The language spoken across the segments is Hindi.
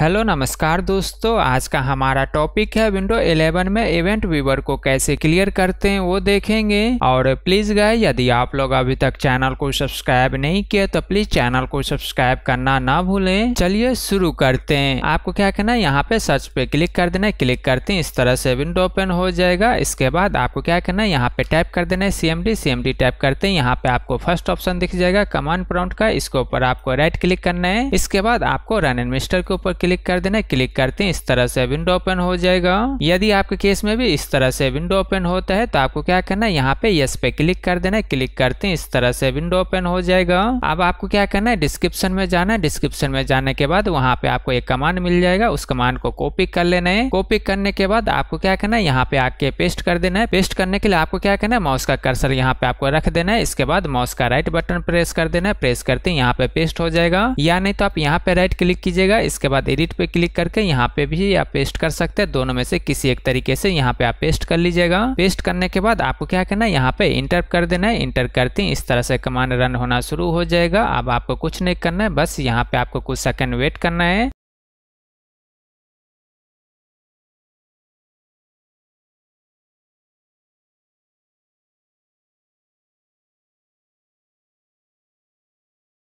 हेलो नमस्कार दोस्तों आज का हमारा टॉपिक है विंडो 11 में इवेंट व्यूवर को कैसे क्लियर करते हैं वो देखेंगे और प्लीज गए यदि आप लोग अभी तक चैनल को सब्सक्राइब नहीं किया तो प्लीज चैनल को सब्सक्राइब करना ना भूलें चलिए शुरू करते हैं आपको क्या करना है यहाँ पे सर्च पे क्लिक कर देना क्लिक करते हैं इस तरह से विंडो ओपन हो जाएगा इसके बाद आपको क्या करना है यहाँ पे टाइप कर देना है सीएमडी सीएमडी टाइप करते हैं यहाँ पे आपको फर्स्ट ऑप्शन दिख जाएगा कमांड प्रॉन्ट का इसके ऊपर आपको राइट क्लिक करना है इसके बाद आपको रन एंड मिस्टर के ऊपर क्लिक कर देना है क्लिक करते हैं इस तरह से विंडो ओपन हो जाएगा यदि आपके केस में भी इस तरह से विंडो ओपन होता है तो आपको क्या करना है यहाँ पे यस पे क्लिक कर देना है क्लिक करते हैं इस तरह से विंडो ओपन हो जाएगा अब आपको क्या करना है डिस्क्रिप्शन में जाना है डिस्क्रिप्शन में जाने के बाद वहाँ पे आपको एक कमांड मिल जाएगा उस कमांड को कॉपी कर लेना है कॉपी करने के बाद आपको क्या करना है यहाँ पे आके पेस्ट कर देना है पेस्ट करने के लिए आपको क्या करना है माउस का कर्सर यहाँ पे आपको रख देना है इसके बाद माउस का राइट बटन प्रेस कर देना है प्रेस करते हैं यहाँ पे पेस्ट हो जाएगा या नहीं तो आप यहाँ पे राइट क्लिक कीजिएगा इसके बाद एडिट पे क्लिक करके यहाँ पे भी आप पेस्ट कर सकते हैं दोनों में से किसी एक तरीके से यहाँ पे आप पेस्ट कर लीजिएगा पेस्ट करने के बाद आपको क्या करना है यहाँ पे इंटर कर देना है इंटर करते हैं इस तरह से कमांड रन होना शुरू हो जाएगा अब आपको कुछ नहीं करना है बस यहाँ पे आपको कुछ सेकंड वेट करना है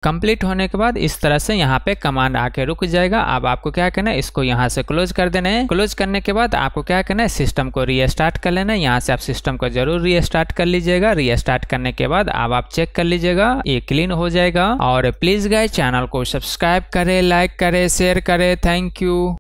कंप्लीट होने के बाद इस तरह से यहाँ पे कमांड आके रुक जाएगा अब आपको क्या करना है इसको यहाँ से क्लोज कर देना है क्लोज करने के बाद आपको क्या करना है सिस्टम को रीस्टार्ट कर लेना है यहाँ से आप सिस्टम को जरूर रीस्टार्ट कर लीजिएगा रीस्टार्ट करने के बाद अब आप चेक कर लीजिएगा ये क्लीन हो जाएगा और प्लीज गाय चैनल को सब्सक्राइब करे लाइक करे शेयर करे थैंक यू